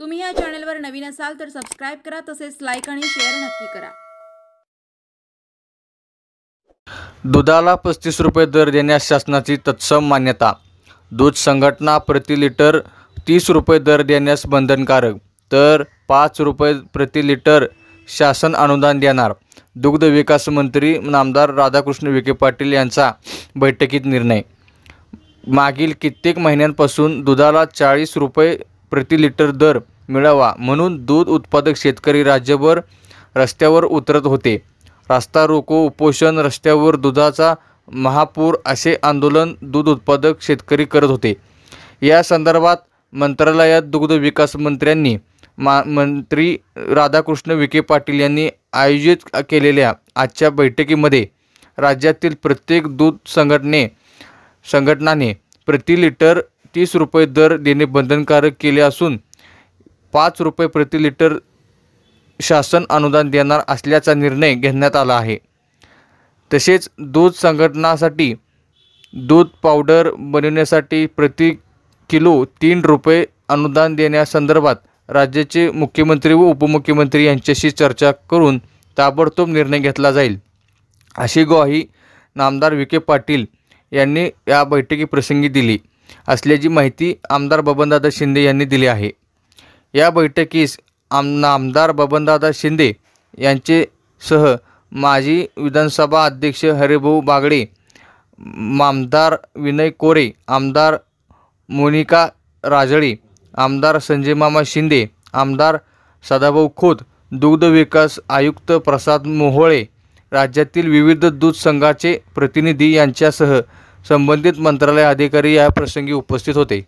तुम्ही या चॅनलवर नवीन असाल तर सबस्क्राईब करा तसेच लाईक आणि शेअर नक्की करा दुधाला पस्तीस रुपये दर देण्यास शासनाची तत्सम मान्यता दूध संघटना प्रति लिटर तीस रुपये दर देण्यास बंधनकारक तर पाच रुपये प्रति लिटर शासन अनुदान देणार दुग्ध विकास मंत्री नामदार राधाकृष्ण विखे पाटील यांचा बैठकीत निर्णय मागील कित्येक महिन्यांपासून दुधाला चाळीस रुपये प्रति लिटर दर मिळावा म्हणून दूध उत्पादक शेतकरी राज्यभर रस्त्यावर उतरत होते रास्ता रोको उपोषण रस्त्यावर दुधाचा महापूर असे आंदोलन दूध उत्पादक शेतकरी करत होते या संदर्भात मंत्रालयात दुग्ध विकास मंत्र्यांनी मा मंत्री राधाकृष्ण विखे पाटील यांनी आयोजित केलेल्या आजच्या बैठकीमध्ये राज्यातील प्रत्येक दूध संघटने संघटनाने प्रति लिटर तीस रुपये दर देणे बंधनकारक केले असून पाच रुपये प्रति लिटर शासन अनुदान देणार असल्याचा निर्णय घेण्यात आला आहे तसेच दूध संघटनासाठी दूध पावडर बनवण्यासाठी प्रति किलो तीन रुपये अनुदान देण्यासंदर्भात राज्याचे मुख्यमंत्री व उपमुख्यमंत्री यांच्याशी चर्चा करून ताबडतोब निर्णय घेतला जाईल अशी ग्वाही नामदार विखे पाटील यांनी या बैठकीप्रसंगी दिली असल्याची माहिती आमदार बबनदादा शिंदे यांनी दिली आहे या बैठकीस आम आमदार बबनदादा शिंदे यांचे सह माजी विधानसभा अध्यक्ष हरिभाऊ बागडे आमदार विनय कोरे आमदार मोनिका राजळे आमदार संजय मामा शिंदे आमदार सदाभाऊ खोत दुग्ध विकास आयुक्त प्रसाद मोहोळे राज्यातील विविध दूध संघाचे प्रतिनिधी यांच्यासह संबंधित मंत्रालय अधिकारी या प्रसंगी उपस्थित होते